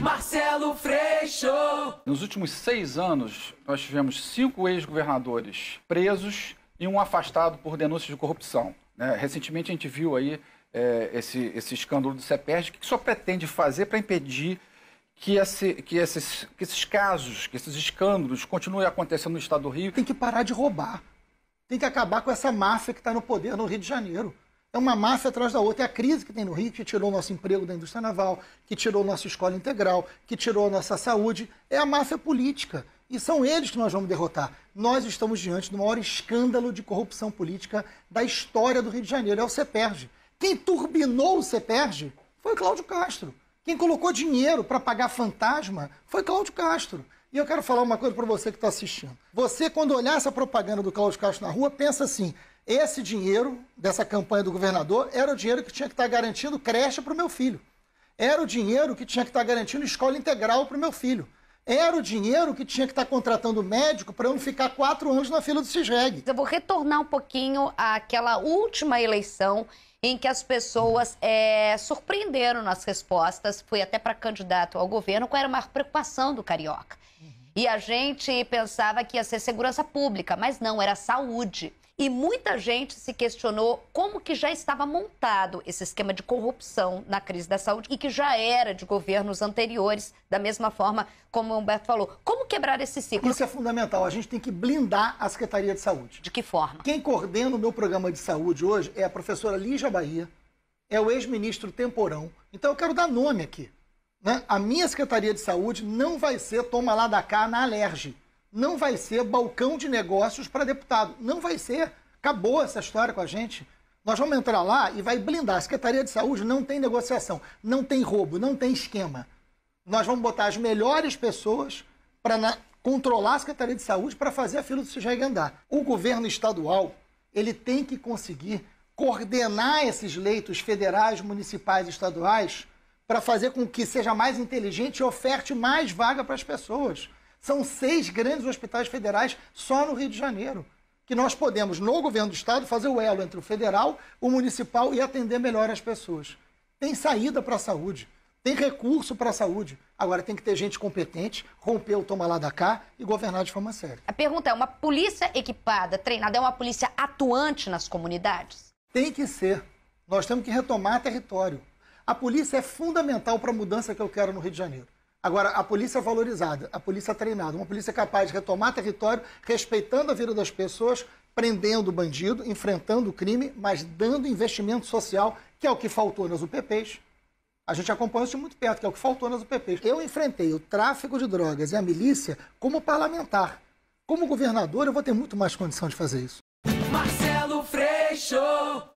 Marcelo Freixo. Nos últimos seis anos, nós tivemos cinco ex-governadores presos e um afastado por denúncias de corrupção. Né? Recentemente a gente viu aí é, esse, esse escândalo do CEPERJ, que só pretende fazer para impedir que, esse, que, esses, que esses casos, que esses escândalos continuem acontecendo no estado do Rio. Tem que parar de roubar. Tem que acabar com essa máfia que está no poder no Rio de Janeiro. É uma massa atrás da outra. É a crise que tem no Rio, que tirou nosso emprego da indústria naval, que tirou nossa escola integral, que tirou nossa saúde. É a massa política. E são eles que nós vamos derrotar. Nós estamos diante do maior escândalo de corrupção política da história do Rio de Janeiro. É o CEPERJ. Quem turbinou o CEPERJ foi Cláudio Castro. Quem colocou dinheiro para pagar fantasma foi Cláudio Castro. E eu quero falar uma coisa para você que está assistindo. Você, quando olhar essa propaganda do Cláudio Castro na rua, pensa assim: esse dinheiro dessa campanha do governador era o dinheiro que tinha que estar garantindo creche para o meu filho. Era o dinheiro que tinha que estar garantindo escola integral para o meu filho. Era o dinheiro que tinha que estar contratando médico para eu não ficar quatro anos na fila do CISREG. Eu vou retornar um pouquinho àquela última eleição em que as pessoas é, surpreenderam nas respostas, foi até para candidato ao governo, qual era a maior preocupação do carioca. Uhum. E a gente pensava que ia ser segurança pública, mas não, era saúde. E muita gente se questionou como que já estava montado esse esquema de corrupção na crise da saúde e que já era de governos anteriores, da mesma forma como o Humberto falou. Como quebrar esse ciclo? Isso é fundamental. A gente tem que blindar a Secretaria de Saúde. De que forma? Quem coordena o meu programa de saúde hoje é a professora Lígia Bahia, é o ex-ministro Temporão. Então eu quero dar nome aqui. Né? A minha Secretaria de Saúde não vai ser toma lá da cá na alerge não vai ser balcão de negócios para deputado. Não vai ser. Acabou essa história com a gente. Nós vamos entrar lá e vai blindar. A Secretaria de Saúde não tem negociação, não tem roubo, não tem esquema. Nós vamos botar as melhores pessoas para controlar a Secretaria de Saúde para fazer a fila do CIGEG andar. O governo estadual ele tem que conseguir coordenar esses leitos federais, municipais e estaduais para fazer com que seja mais inteligente e oferte mais vaga para as pessoas. São seis grandes hospitais federais só no Rio de Janeiro, que nós podemos, no governo do Estado, fazer o elo entre o federal, o municipal e atender melhor as pessoas. Tem saída para a saúde, tem recurso para a saúde. Agora tem que ter gente competente, romper o toma lá da cá e governar de forma séria. A pergunta é: uma polícia equipada, treinada, é uma polícia atuante nas comunidades? Tem que ser. Nós temos que retomar território. A polícia é fundamental para a mudança que eu quero no Rio de Janeiro. Agora, a polícia valorizada, a polícia treinada, uma polícia capaz de retomar território, respeitando a vida das pessoas, prendendo o bandido, enfrentando o crime, mas dando investimento social, que é o que faltou nas UPPs. A gente acompanha isso de muito perto, que é o que faltou nas UPPs. Eu enfrentei o tráfico de drogas e a milícia como parlamentar. Como governador, eu vou ter muito mais condição de fazer isso. Marcelo Freixo!